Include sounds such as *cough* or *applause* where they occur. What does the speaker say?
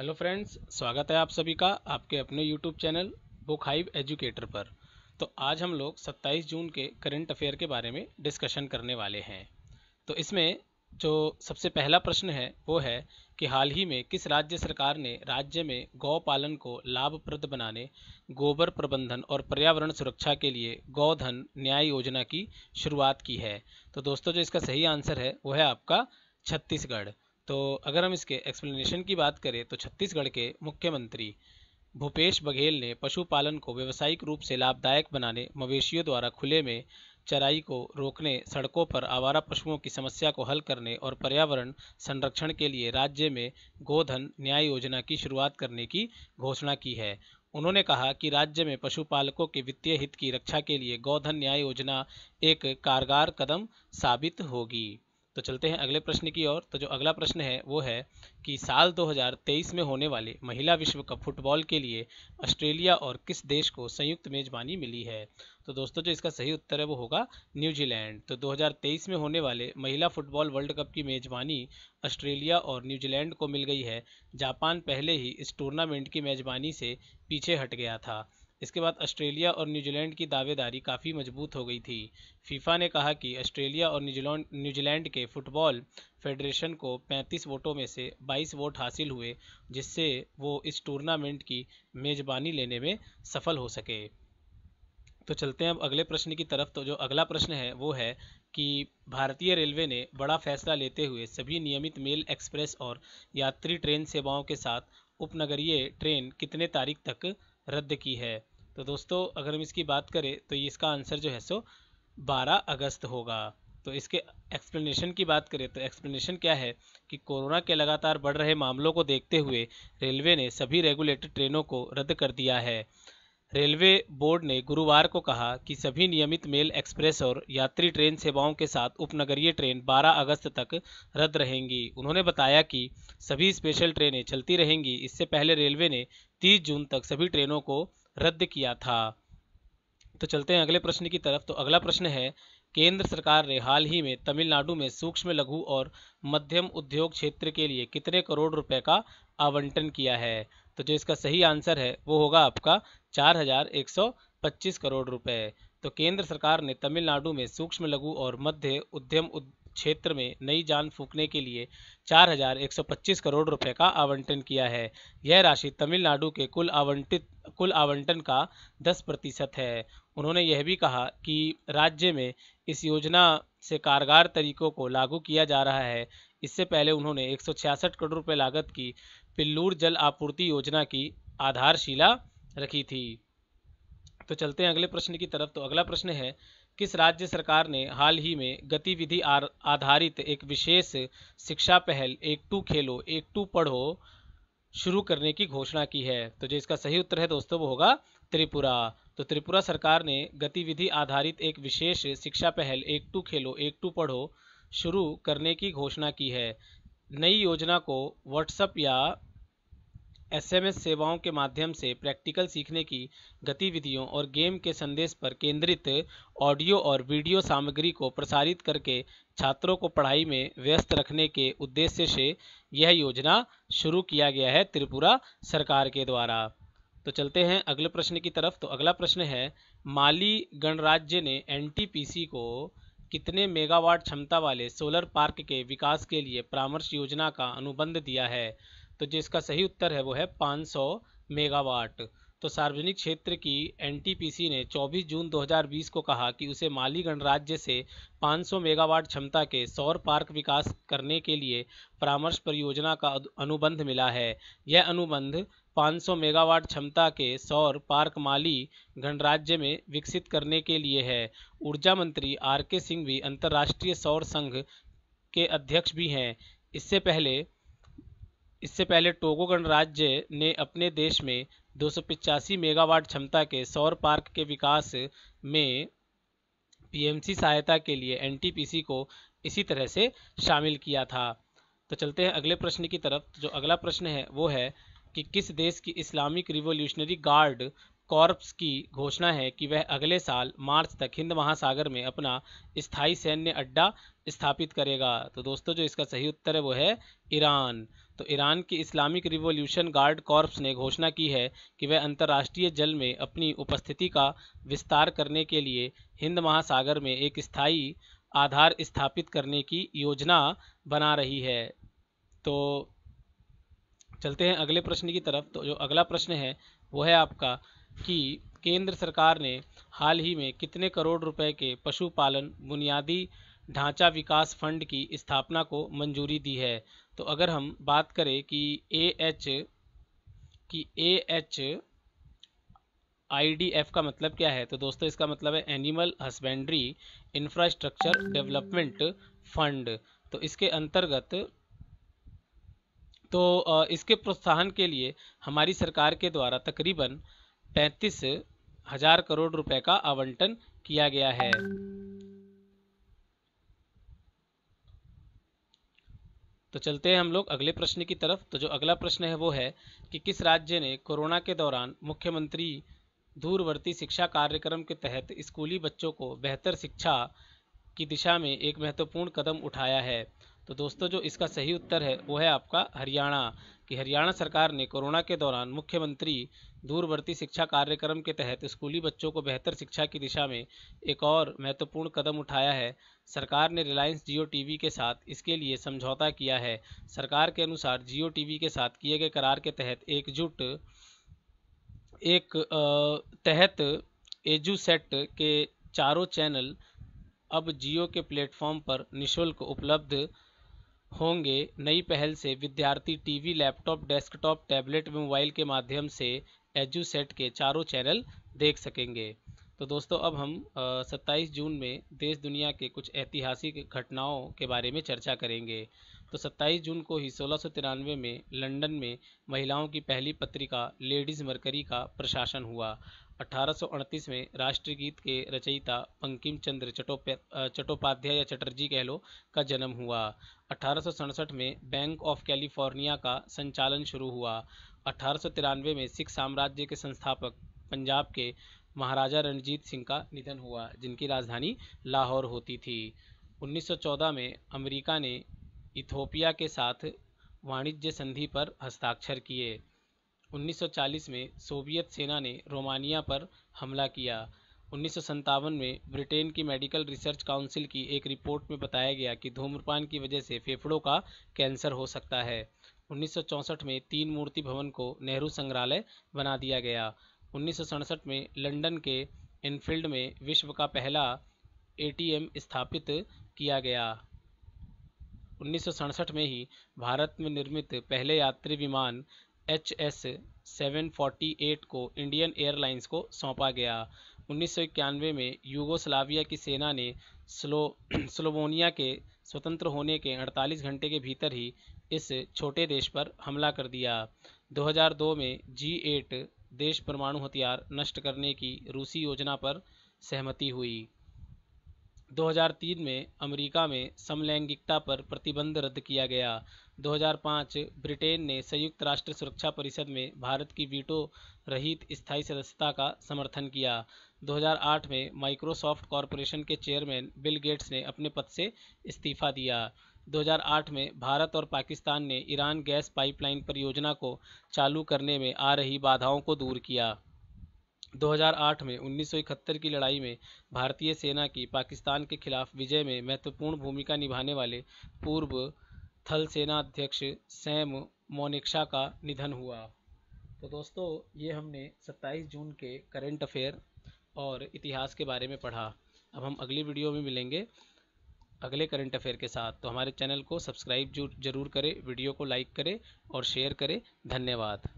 hello friends स्वागत है आप सभी का आपके अपने YouTube channel Book Hive Educator पर तो आज हम लोग 27 जून के करंट अफेयर के बारे में डिस्कशन करने वाले हैं तो इसमें जो सबसे पहला प्रश्न है वो है कि हाल ही में किस राज्य सरकार ने राज्य में गौ पालन को लाभप्रद बनाने गोबर प्रबंधन और पर्यावरण सुरक्षा के लिए गौधन न्याय योजना की शुरुआत की है तो दोस्तों जो इसका सही आंसर है वो है आपका छत्तीसगढ़ तो अगर हम इसके एक्सप्लेनेशन की बात करें तो छत्तीसगढ़ के मुख्यमंत्री भूपेश बघेल ने पशुपालन को व्यावसायिक रूप से लाभदायक बनाने मवेशियों द्वारा खुले में चराई को रोकने सड़कों पर आवारा पशुओं की समस्या को हल करने और पर्यावरण संरक्षण के लिए राज्य में गोधन न्याय योजना की शुरुआत करने की घोषणा की है उन्होंने कहा कि राज्य में पशुपालकों के वित्तीय हित की रक्षा के लिए गौधन न्याय योजना एक कारगर कदम साबित होगी तो चलते हैं अगले प्रश्न की ओर तो जो अगला प्रश्न है वो है कि साल 2023 में होने वाले महिला विश्व कप फुटबॉल के लिए ऑस्ट्रेलिया और किस देश को संयुक्त मेजबानी मिली है तो दोस्तों जो इसका सही उत्तर है वो होगा न्यूजीलैंड तो 2023 में होने वाले महिला फुटबॉल वर्ल्ड कप की मेजबानी ऑस्ट्रेलिया और न्यूजीलैंड को मिल गई है जापान पहले ही इस टूर्नामेंट की मेजबानी से पीछे हट गया था इसके बाद ऑस्ट्रेलिया और न्यूजीलैंड की दावेदारी काफ़ी मजबूत हो गई थी फीफा ने कहा कि ऑस्ट्रेलिया और न्यूजीलैंड न्यूजीलैंड के फुटबॉल फेडरेशन को 35 वोटों में से 22 वोट हासिल हुए जिससे वो इस टूर्नामेंट की मेज़बानी लेने में सफल हो सके तो चलते हैं अब अगले प्रश्न की तरफ तो जो अगला प्रश्न है वो है कि भारतीय रेलवे ने बड़ा फैसला लेते हुए सभी नियमित मेल एक्सप्रेस और यात्री ट्रेन सेवाओं के साथ उपनगरीय ट्रेन कितने तारीख तक रद्द की है तो दोस्तों अगर हम इसकी बात करें तो इसका आंसर जो है सो 12 अगस्त होगा तो इसके एक्सप्लेनेशन की बात करें तो एक्सप्लेनेशन क्या है कि कोरोना के लगातार बढ़ रहे मामलों को देखते हुए रेलवे ने सभी रेगुलेटेड ट्रेनों को रद्द कर दिया है रेलवे बोर्ड ने गुरुवार को कहा कि सभी नियमित मेल एक्सप्रेस और यात्री ट्रेन सेवाओं के साथ उपनगरीय ट्रेन 12 अगस्त तक रद्द रहेंगी उन्होंने बताया कि सभी स्पेशल ट्रेनें चलती रहेंगी इससे पहले रेलवे ने 30 जून तक सभी ट्रेनों को रद्द किया था तो चलते हैं अगले प्रश्न की तरफ तो अगला प्रश्न है केंद्र सरकार ने हाल ही में तमिलनाडु में सूक्ष्म लघु और मध्यम उद्योग क्षेत्र के लिए कितने करोड़ रुपए का आवंटन किया है तो जो इसका सही आंसर है वो होगा आपका चार हजार एक सौ पच्चीस करोड़ रुपए तो केंद्र सरकार ने तमिलनाडु में सूक्ष्म लघु और मध्य उद्यम उद... क्षेत्र में नई जान फूकने के लिए 4,125 करोड़ रुपए का आवंटन किया है यह राशि तमिलनाडु के कुल आवंटित कुल आवंटन का 10 प्रतिशत है उन्होंने यह भी कहा कि राज्य में इस योजना से कारगर तरीकों को लागू किया जा रहा है इससे पहले उन्होंने एक करोड़ रुपए लागत की पिल्लूर जल आपूर्ति योजना की आधारशिला रखी थी तो चलते हैं अगले प्रश्न की तरफ तो अगला प्रश्न है किस राज्य सरकार ने हाल ही में गतिविधि आधारित एक विशेष शिक्षा पहल एक टू खेलो एक टू पढ़ो शुरू करने की घोषणा की है तो जो इसका सही उत्तर है दोस्तों वो होगा त्रिपुरा तो त्रिपुरा सरकार ने गतिविधि आधारित एक विशेष शिक्षा पहल एक टू खेलो एक टू पढ़ो शुरू करने की घोषणा की है नई योजना को व्हाट्सएप या एसएमएस सेवाओं के माध्यम से प्रैक्टिकल सीखने की गतिविधियों और गेम के संदेश पर केंद्रित ऑडियो और वीडियो सामग्री को प्रसारित करके छात्रों को पढ़ाई में व्यस्त रखने के उद्देश्य से यह योजना शुरू किया गया है त्रिपुरा सरकार के द्वारा तो चलते हैं अगले प्रश्न की तरफ तो अगला प्रश्न है माली गणराज्य ने एनटीपीसी को कितने मेगावाट क्षमता वाले सोलर पार्क के विकास के लिए परामर्श योजना का अनुबंध दिया है तो जिसका सही उत्तर है वो है 500 मेगावाट तो सार्वजनिक क्षेत्र की एनटीपीसी ने 24 जून 2020 को कहा कि उसे माली गणराज्य से 500 मेगावाट क्षमता के सौर पार्क विकास करने के लिए परामर्श परियोजना का अनुबंध मिला है यह अनुबंध 500 मेगावाट क्षमता के सौर पार्क माली गणराज्य में विकसित करने के लिए है ऊर्जा मंत्री आर के सिंह भी अंतर्राष्ट्रीय सौर संघ के अध्यक्ष भी हैं इससे पहले इससे पहले टोगो गणराज्य ने अपने देश में दो मेगावाट क्षमता के सौर पार्क के विकास में पीएमसी सहायता के लिए एनटीपीसी को इसी तरह से शामिल किया था तो चलते हैं अगले प्रश्न की तरफ जो अगला प्रश्न है वो है कि किस देश की इस्लामिक रिवोल्यूशनरी गार्ड कॉर्प्स की घोषणा है कि वह अगले साल मार्च तक हिंद महासागर में अपना स्थायी सैन्य अड्डा स्थापित करेगा तो दोस्तों जो इसका सही उत्तर है वो है ईरान तो ईरान की इस्लामिक रिवोल्यूशन गार्ड कॉर्प्स ने घोषणा की है कि वह अंतर्राष्ट्रीय जल में अपनी उपस्थिति का विस्तार करने के लिए हिंद महासागर में एक स्थायी आधार स्थापित करने की योजना बना रही है तो चलते हैं अगले प्रश्न की तरफ तो जो अगला प्रश्न है वो है आपका कि केंद्र सरकार ने हाल ही में कितने करोड़ रुपए के पशुपालन बुनियादी ढांचा विकास फंड की स्थापना को मंजूरी दी है तो अगर हम बात करें कि ए एच कि A H I D F का मतलब क्या है तो दोस्तों इसका मतलब है animal husbandry infrastructure development fund तो इसके अंतर्गत तो इसके प्रोत्साहन के लिए हमारी सरकार के द्वारा तकरीबन पैंतीस हजार करोड़ रुपए का आवंटन किया गया है तो चलते हैं हम लोग अगले प्रश्न की तरफ तो जो अगला प्रश्न है वो है कि किस राज्य ने कोरोना के दौरान मुख्यमंत्री दूरवर्ती शिक्षा कार्यक्रम के तहत स्कूली बच्चों को बेहतर शिक्षा की दिशा में एक महत्वपूर्ण कदम उठाया है तो दोस्तों जो इसका सही उत्तर है वो है आपका हरियाणा कि हरियाणा सरकार ने कोरोना के दौरान मुख्यमंत्री दूरवर्ती शिक्षा कार्यक्रम के तहत स्कूली बच्चों को बेहतर शिक्षा की दिशा में एक और महत्वपूर्ण कदम उठाया है सरकार ने रिलायंस जियो टीवी के साथ इसके लिए समझौता किया है सरकार के अनुसार जियो टीवी के साथ किए गए करार के तहत एकजुट एक तहत एजुसेट के चारों चैनल अब जियो के प्लेटफॉर्म पर निःशुल्क उपलब्ध होंगे नई पहल से विद्यार्थी टीवी लैपटॉप डेस्कटॉप टैबलेट व मोबाइल के माध्यम से एजुसेट के चारों चैनल देख सकेंगे तो दोस्तों अब हम सत्ताईस जून में देश दुनिया के कुछ ऐतिहासिक घटनाओं के बारे में चर्चा करेंगे तो 27 जून को ही सोलह में लंदन में महिलाओं की पहली पत्रिका लेडीज़ मरकरी का प्रशासन हुआ अठारह में राष्ट्रगीत गीत के रचयिता बंकिम चंद्र चट्टोपाध्याय या चटर्जी कहलो का जन्म हुआ अठारह में बैंक ऑफ कैलिफोर्निया का संचालन शुरू हुआ अठारह में सिख साम्राज्य के संस्थापक पंजाब के महाराजा रणजीत सिंह का निधन हुआ जिनकी राजधानी लाहौर होती थी 1914 में अमेरिका ने इथोपिया के साथ वाणिज्य संधि पर हस्ताक्षर किए 1940 में सोवियत सेना ने रोमानिया पर हमला किया उन्नीस में ब्रिटेन की मेडिकल रिसर्च काउंसिल की एक रिपोर्ट में बताया गया कि धूम्रपान की वजह से फेफड़ों का कैंसर हो सकता है 1964 में तीन मूर्ति भवन को नेहरू संग्रहालय बना दिया गया उन्नीस में लंदन के इनफील्ड में विश्व का पहला एटीएम स्थापित किया गया उन्नीस में ही भारत में निर्मित पहले यात्री विमान H S seven forty eight को इंडियन एयरलाइंस को सौंपा गया उन्नीस में यूगोस्लाविया की सेना ने स्लो *clears throat* स्लोवोनिया के स्वतंत्र होने के 48 घंटे के भीतर ही इस छोटे देश पर हमला कर दिया 2002 में जी एट देश परमाणु हथियार नष्ट करने की रूसी योजना पर सहमति हुई 2003 में अमेरिका में समलैंगिकता पर प्रतिबंध रद्द किया गया 2005 ब्रिटेन ने संयुक्त राष्ट्र सुरक्षा परिषद में भारत की वीटो रहित स्थायी सदस्यता का समर्थन किया 2008 में माइक्रोसॉफ्ट कॉरपोरेशन के चेयरमैन बिल गेट्स ने अपने पद से इस्तीफा दिया 2008 में भारत और पाकिस्तान ने ईरान गैस पाइपलाइन परियोजना को चालू करने में आ रही बाधाओं को दूर किया 2008 में उन्नीस की लड़ाई में भारतीय सेना की पाकिस्तान के खिलाफ विजय में महत्वपूर्ण भूमिका निभाने वाले पूर्व थल सेना अध्यक्ष सैम मोनिक्शा का निधन हुआ तो दोस्तों ये हमने 27 जून के करंट अफेयर और इतिहास के बारे में पढ़ा अब हम अगली वीडियो में मिलेंगे अगले करंट अफेयर के साथ तो हमारे चैनल को सब्सक्राइब जरूर करें वीडियो को लाइक करें और शेयर करें धन्यवाद